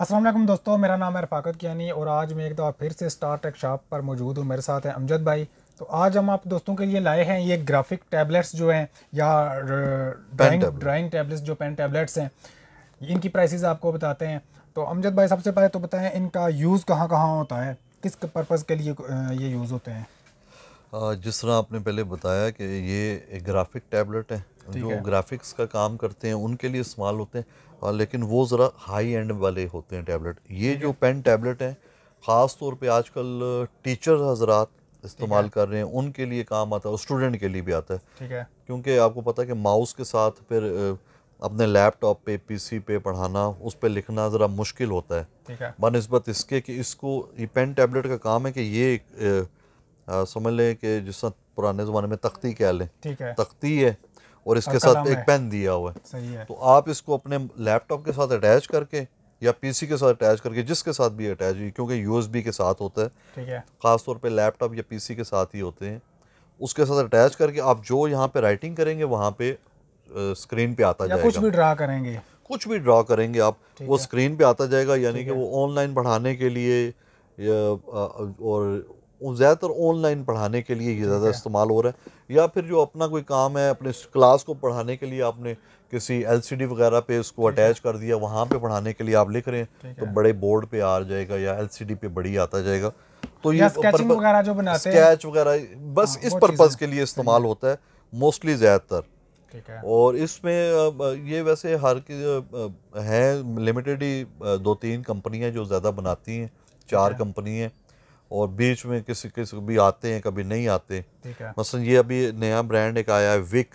असलम दोस्तों मेरा नाम है रफाकत कियानी और आज मैं एक दफ़ा फिर से स्टार टेक शॉप पर मौजूद हूँ मेरे साथ हैं अमजद भाई तो आज हम आप दोस्तों के लिए लाए हैं ये ग्राफिक टैबलेट्स जो हैं या ड्राइंग ड्राइंग टैबलेट्स जो पेन टैबलेट्स हैं इनकी प्राइसेस आपको बताते हैं तो अमजद भाई सबसे पहले तो बताएं इनका यूज़ कहाँ कहाँ होता है किस पर्पज़ के लिए ये यूज़ होते हैं जिस तरह आपने पहले बताया कि ये ग्राफिक टैबलेट है जो ग्राफिक्स का काम करते हैं उनके लिए इस्तेमाल होते हैं लेकिन वो ज़रा हाई एंड वाले होते हैं टैबलेट ये जो पेन टैबलेट हैं ख़ास तौर पे आजकल टीचर हज़रा इस्तेमाल कर रहे हैं उनके लिए काम आता है और स्टूडेंट के लिए भी आता है ठीक है क्योंकि आपको पता है कि माउस के साथ फिर अपने लैपटॉप पे पीसी पे पढ़ाना उस पर लिखना ज़रा मुश्किल होता है बन नस्बत बनस्बत इसके कि इसको ये पेन टैबलेट का काम है कि ये एक, समझ लें कि जिस पुराने ज़माने में तख्ती क्या लें तख्ती है और इसके साथ एक पेन दिया हुआ है तो आप इसको अपने लैपटॉप के साथ अटैच करके या पीसी के साथ अटैच करके जिसके साथ भी अटैच हुई क्योंकि यूएसबी के साथ होता है ठीक है ख़ासतौर पे लैपटॉप या पीसी के साथ ही होते हैं उसके साथ अटैच करके आप जो यहाँ पे राइटिंग करेंगे वहाँ पे स्क्रीन पे आता जाएगा कुछ भी ड्रा करेंगे कुछ भी ड्रा करेंगे आप वो स्क्रीन पे आता जाएगा यानी कि वो ऑनलाइन पढ़ाने के लिए और ज़्यादातर ऑनलाइन पढ़ाने के लिए ये ज़्यादा इस्तेमाल हो रहा है या फिर जो अपना कोई काम है अपने क्लास को पढ़ाने के लिए आपने किसी एलसीडी वगैरह पे इसको अटैच कर दिया वहाँ पे पढ़ाने के लिए आप लिख रहे हैं तो बड़े बोर्ड पे आ जाएगा या एलसीडी पे बड़ी आता जाएगा तो ये वगैरह जो बनाते स्केच वगैरह बस हाँ, इस पर्पज़ के लिए इस्तेमाल होता है मोस्टली ज़्यादातर और इसमें ये वैसे हर की हैं लिमिटेड ही दो तीन कंपनियां जो ज़्यादा बनाती हैं चार कंपनी हैं और बीच में किसी किसी भी आते हैं कभी नहीं आते मसलन ये अभी नया ब्रांड एक आया है विक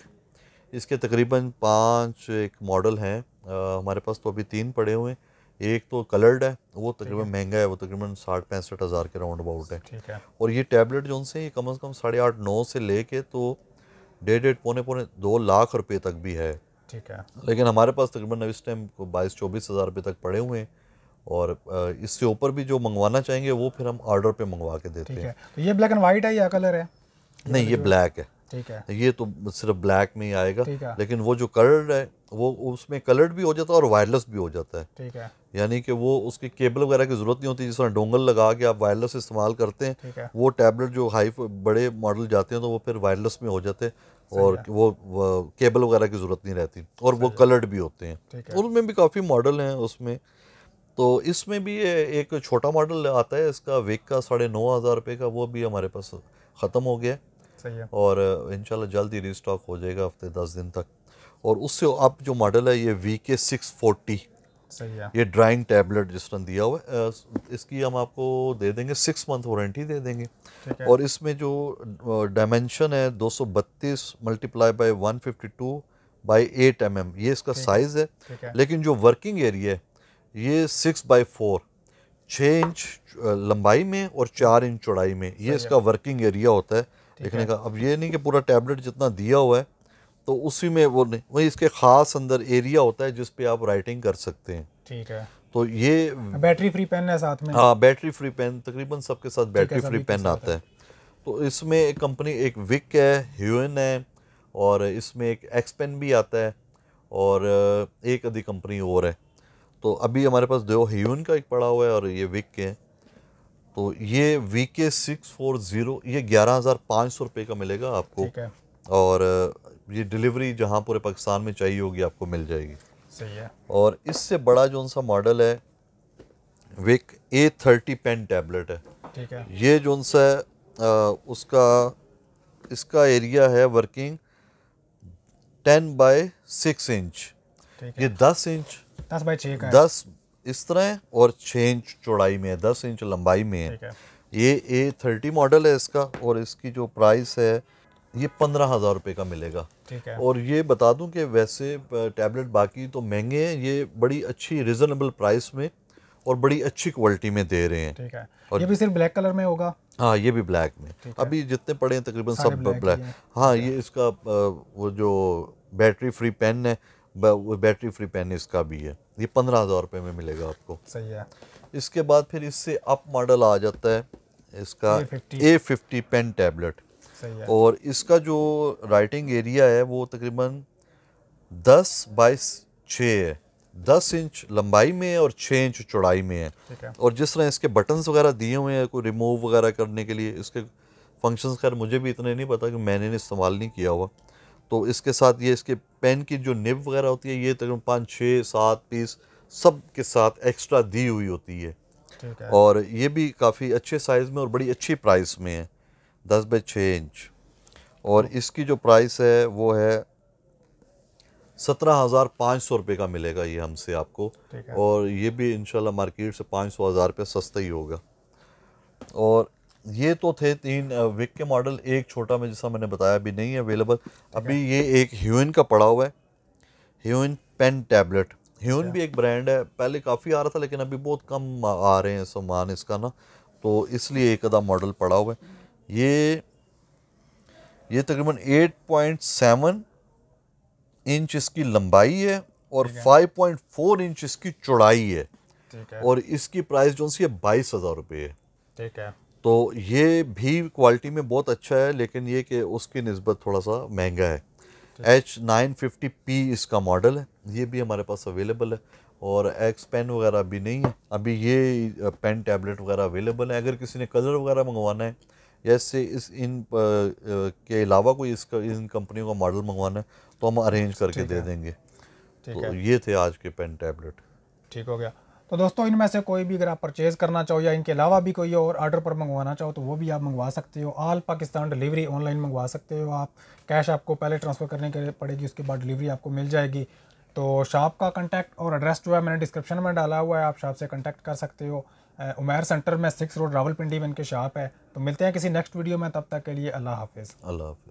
इसके तकरीबन पाँच एक मॉडल हैं हमारे पास तो अभी तीन पड़े हुए हैं एक तो कलर्ड है वो तकरीबन महंगा है वो तकरीबन साठ पैंसठ हज़ार के राउंड अबाउट है और ये टैबलेट जो उनसे ये कम अज़ कम साढ़े आठ नौ से ले कर तो डेढ़ डेढ़ पौने पौने दो लाख रुपये तक भी है ठीक है लेकिन हमारे पास तकरीबन इस टाइम बाईस चौबीस हज़ार रुपये तक पड़े हुए हैं और इससे ऊपर भी जो मंगवाना चाहेंगे वो फिर हम ऑर्डर पे मंगवा के देते हैं तो ये ब्लैक एंड वाइट है या कलर है नहीं ये ब्लैक है ठीक है ये तो सिर्फ ब्लैक में ही आएगा लेकिन वो जो कलर्ड है वो उसमें कलर्ड भी हो जाता है और वायरलेस भी हो जाता है ठीक है यानी कि वो उसकी केबल वगैरह की ज़रूरत नहीं होती जिस तरह डोंगल लगा के आप वायरलेस इस्तेमाल करते हैं वो टैबलेट जो हाई बड़े मॉडल जाते हैं तो वो फिर वायरलेस में हो जाते हैं और वो, वो केबल वगैरह की ज़रूरत नहीं रहती और वो कलर्ड भी होते हैं उनमें भी काफ़ी मॉडल हैं उसमें तो इसमें भी एक छोटा मॉडल आता है इसका वेक का साढ़े नौ हज़ार रुपये का वो भी हमारे पास ख़त्म हो गया सही है और इन जल्द ही रिस्टॉक हो जाएगा हफ्ते दस दिन तक और उससे अब जो मॉडल है ये वी के सिक्स फोर्टी ये ड्राइंग टैबलेट जिस तरह दिया हुआ है इसकी हम आपको दे देंगे सिक्स मंथ वारंटी दे देंगे और इसमें जो डायमेंशन है दो सौ बत्तीस multiply by one fifty two by eight M M ये इसका साइज़ है लेकिन जो वर्किंग एरिया है ये सिक्स बाई फोर छः इंच लंबाई में और चार इंच चौड़ाई में ये इसका वर्किंग एरिया होता है देखने का अब ये नहीं कि पूरा टैबलेट जितना दिया हुआ है तो उसी में वो नहीं वही इसके ख़ास अंदर एरिया होता है जिस पे आप राइटिंग कर सकते हैं ठीक है तो ये बैटरी फ्री पेन है साथ में हाँ बैटरी फ्री पेन तकरीबन सबके साथ बैटरी फ्री पेन आता है तो इसमें एक कंपनी एक विक है ह्यून है और इसमें एक एक्सपेन भी आता है और एक आधी कंपनी और है तो अभी हमारे पास देव ह्यून का एक पड़ा हुआ है और ये विक के हैं तो ये V K six four zero ये ग्यारह हज़ार पाँच सौ रुपये का मिलेगा आपको और ये डिलीवरी जहाँ पूरे पाकिस्तान में चाहिए होगी आपको मिल जाएगी सही है और इससे बड़ा जो सा मॉडल है विक ए थर्टी पेन टैबलेट है ठीक है ये जो सा है उसका इसका एरिया है working ten by six inch ये दस इंच दस बाई छः दस इस तरह और छः इंच चौड़ाई में है दस इंच लंबाई में है ये ए थर्टी मॉडल है इसका और इसकी जो प्राइस है ये पंद्रह हज़ार रुपये का मिलेगा ठीक है और ये बता दूं कि वैसे टैबलेट बाकी तो महंगे हैं ये बड़ी अच्छी रिजनेबल प्राइस में और बड़ी अच्छी क्वालिटी में दे रहे हैं ठीक है और ये भी सिर्फ ब्लैक कलर में होगा हाँ ये भी ब्लैक में अभी जितने पड़े हैं तकरीबन सब ब्लैक, ब्लैक। हाँ ये इसका वो जो बैटरी फ्री पेन है बैटरी फ्री पेन इसका भी है ये पंद्रह हज़ार रुपये में मिलेगा आपको सही है इसके बाद फिर इससे अप मॉडल आ जाता है इसका ए फिफ्टी पेन टैबलेट और इसका जो राइटिंग एरिया है वो तकरीबन दस बाईस छः है दस इंच लंबाई में और छः इंच चौड़ाई में है।, है और जिस तरह इसके बटन्स वगैरह दिए हुए हैं कोई रिमूव वगैरह करने के लिए इसके फंक्शंस खैर मुझे भी इतने नहीं पता कि मैंने इस्तेमाल नहीं किया हुआ तो इसके साथ ये इसके पेन की जो निब वगैरह होती है ये तकरीबन पाँच छः सात पीस सब के साथ एक्स्ट्रा दी हुई होती है और ये भी काफ़ी अच्छे साइज़ में और बड़ी अच्छी प्राइस में है दस बाई छः इंच और हाँ। इसकी जो प्राइस है वो है सत्रह हज़ार पाँच सौ रुपये का मिलेगा ये हमसे आपको और ये भी इनशाला मार्केट से पाँच सौ हज़ार रुपये सस्ता ही होगा और ये तो थे तीन विक के मॉडल एक छोटा में जैसा मैंने बताया अभी नहीं है अवेलेबल अभी ये एक ह्यून का पड़ा हुआ है ह्यून पेन टैबलेट ह्यून भी एक ब्रांड है पहले काफ़ी आ रहा था लेकिन अभी बहुत कम आ रहे हैं सामान इसका ना तो इसलिए एक अदा मॉडल पड़ा हुआ है ये ये तकरीबन 8.7 इंच इसकी लंबाई है और 5.4 इंच इसकी चौड़ाई है, है। और इसकी प्राइस जो सी है बाईस हज़ार रुपये है ठीक है तो ये भी क्वालिटी में बहुत अच्छा है लेकिन ये कि उसकी नस्बत थोड़ा सा महंगा है एच नाइन फिफ्टी पी इसका मॉडल है ये भी हमारे पास अवेलेबल है और एक्स पेन वगैरह अभी नहीं है अभी ये पेन टैबलेट वगैरह अवेलेबल है अगर किसी ने कलर वगैरह मंगवाना है या इससे इस इन आ, के अलावा कोई इसका इन कंपनियों का मॉडल मंगवाना है तो हम अरेंज करके दे देंगे तो ये थे आज के पेन टैबलेट ठीक हो गया तो दोस्तों इनमें से कोई भी अगर आप परचेज़ करना चाहो या इनके अलावा भी कोई और ऑर्डर पर मंगवाना चाहो तो वो भी आप मंगवा सकते हो आल पाकिस्तान डिलीवरी ऑनलाइन मंगवा सकते हो आप कैश आपको पहले ट्रांसफ़र करने के लिए पड़ेगी उसके बाद डिलीवरी आपको मिल जाएगी तो शॉप का कंटैक्ट और एड्रेस जो है मैंने डिस्क्रिप्शन में डाला हुआ है आप शॉप से कंटैक्ट कर सकते हो उमैर सेंटर में सिक्स रोड रावलपिंडी में इनकी शॉप है तो मिलते हैं किसी नेक्स्ट वीडियो में तब तक के लिए अल्लाह हाफिज़ अल्लाह हाफिज़